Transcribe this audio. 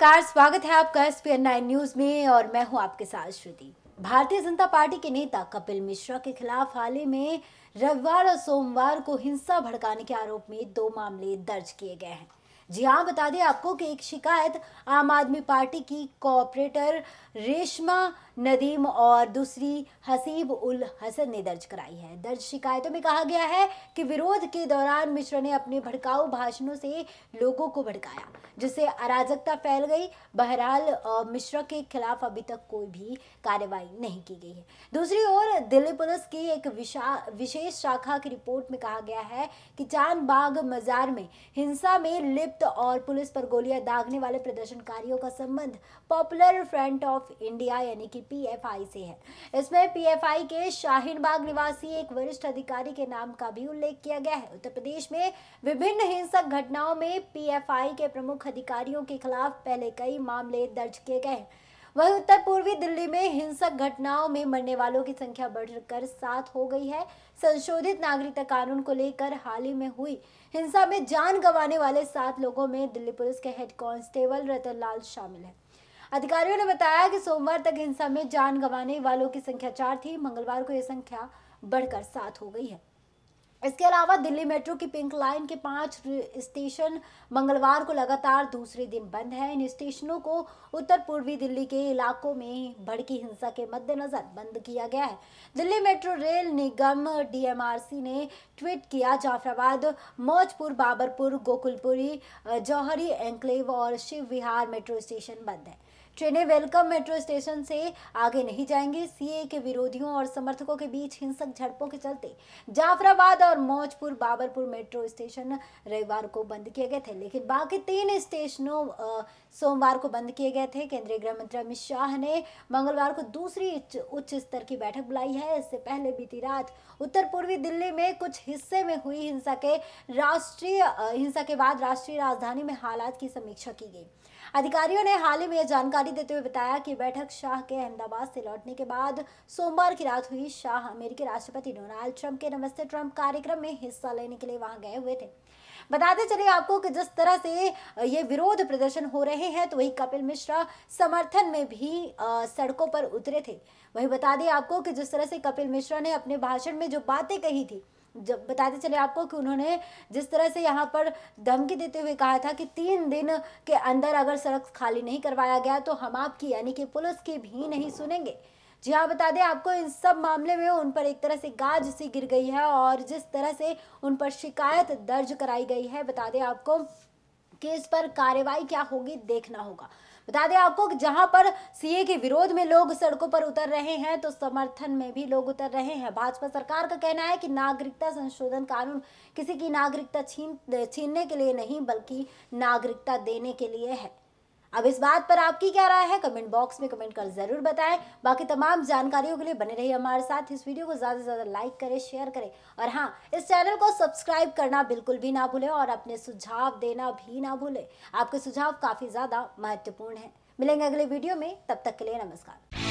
नमस्कार स्वागत है आपका एस पी नाइन न्यूज में और मैं हूं आपके साथ श्रुति भारतीय जनता पार्टी के नेता कपिल मिश्रा के खिलाफ हाल ही में रविवार और सोमवार को हिंसा भड़काने के आरोप में दो मामले दर्ज किए गए हैं जी हाँ बता दें आपको कि एक शिकायत आम आदमी पार्टी की कोऑपरेटर रेशमा नदीम और दूसरी हसीब उल हसन ने दर्ज कराई है दर्ज शिकायतों में कहा गया है कि विरोध के दौरान मिश्रा ने अपने भड़काऊ भाषणों से लोगों को भड़काया जिससे अराजकता फैल गई बहरहाल मिश्रा के खिलाफ अभी तक कोई भी कार्रवाई नहीं की गई है दूसरी ओर दिल्ली पुलिस की एक विशेष शाखा की रिपोर्ट में कहा गया है कि चांदबाग मजार में हिंसा में लिप्त और पुलिस पर गोलियां दागने वाले प्रदर्शनकारियों का संबंध पॉपुलर फ्रंट ऑफ इंडिया यानी कि पीएफआई से है इसमें पीएफआई के शाहीन बाग निवासी एक वरिष्ठ अधिकारी के नाम का भी उल्लेख किया गया है उत्तर प्रदेश में विभिन्न हिंसक घटनाओं में पीएफआई के प्रमुख अधिकारियों के खिलाफ पहले कई मामले दर्ज किए गए हैं वही उत्तर पूर्वी दिल्ली में हिंसक घटनाओं में मरने वालों की संख्या बढ़कर सात हो गई है संशोधित नागरिकता कानून को लेकर हाल ही में हुई हिंसा में जान गंवाने वाले सात लोगों में दिल्ली पुलिस के हेड कांस्टेबल रतन लाल शामिल हैं अधिकारियों ने बताया कि सोमवार तक हिंसा में जान गंवाने वालों की संख्या चार थी मंगलवार को यह संख्या बढ़कर सात हो गई है इसके अलावा दिल्ली मेट्रो की पिंक लाइन के पांच स्टेशन मंगलवार को लगातार दूसरे दिन बंद है इन स्टेशनों को उत्तर पूर्वी दिल्ली के इलाकों में भड़की हिंसा के मद्देनजर बंद किया गया है दिल्ली मेट्रो रेल निगम डीएमआरसी ने ट्वीट किया जाफराबाद मौजपुर बाबरपुर गोकुलपुरी जौहरी एंक्लेव और शिव विहार मेट्रो स्टेशन बंद है ट्रेनें वेलकम मेट्रो स्टेशन से आगे नहीं जाएंगी सीए के विरोधियों और समर्थकों के बीच हिंसक झड़पों के चलते जाफराबाद और मौजपुर बाबरपुर मेट्रो स्टेशन रविवार को बंद किए गए थे लेकिन बाकी तीन स्टेशनों सोमवार को बंद किए गए थे केंद्रीय गृह मंत्री अमित शाह ने मंगलवार को दूसरी उच्च स्तर की बैठक बुलाई है इससे पहले बीती रात उत्तर पूर्वी दिल्ली में कुछ हिस्से में हुई हिंसा के राष्ट्रीय हिंसा के बाद राष्ट्रीय राजधानी में हालात की समीक्षा की गई अधिकारियों ने हाल ही में यह जानकारी जानकारी देते तो हुए बताया कि बैठक शाह के अहमदाबाद से लौटने के बाद सोमवार की रात हुई शाह अमेरिकी राष्ट्रपति डोनाल्ड ट्रंप के नमस्ते ट्रंप कार्यक्रम में हिस्सा लेने के लिए वहां गए हुए थे बताते चले आपको कि जिस तरह से ये विरोध प्रदर्शन हो रहे हैं तो वही कपिल मिश्रा समर्थन में भी सड़कों पर उतरे थे वही बता दें आपको कि जिस तरह से कपिल मिश्रा ने अपने भाषण में जो बातें कही थी जब बताते चले आपको कि उन्होंने जिस तरह से यहाँ पर धमकी देते हुए कहा था कि तीन दिन के अंदर अगर सड़क खाली नहीं करवाया गया तो हम आपकी यानी कि पुलिस की भी नहीं सुनेंगे जी हाँ बता दें आपको इन सब मामले में उन पर एक तरह से गाज सी गिर गई है और जिस तरह से उन पर शिकायत दर्ज कराई गई है बता दें आपको कि इस पर कार्रवाई क्या होगी देखना होगा बता दें आपको जहां पर सीए के विरोध में लोग सड़कों पर उतर रहे हैं तो समर्थन में भी लोग उतर रहे हैं भाजपा सरकार का कहना है कि नागरिकता संशोधन कानून किसी की नागरिकता छीन छीनने के लिए नहीं बल्कि नागरिकता देने के लिए है अब इस बात पर आपकी क्या राय है कमेंट बॉक्स में कमेंट कर जरूर बताएं बाकी तमाम जानकारियों के लिए बने रहिए हमारे साथ इस वीडियो को ज़्यादा से ज़्यादा लाइक करें शेयर करें और हाँ इस चैनल को सब्सक्राइब करना बिल्कुल भी ना भूलें और अपने सुझाव देना भी ना भूलें आपके सुझाव काफ़ी ज़्यादा महत्वपूर्ण है मिलेंगे अगले वीडियो में तब तक के लिए नमस्कार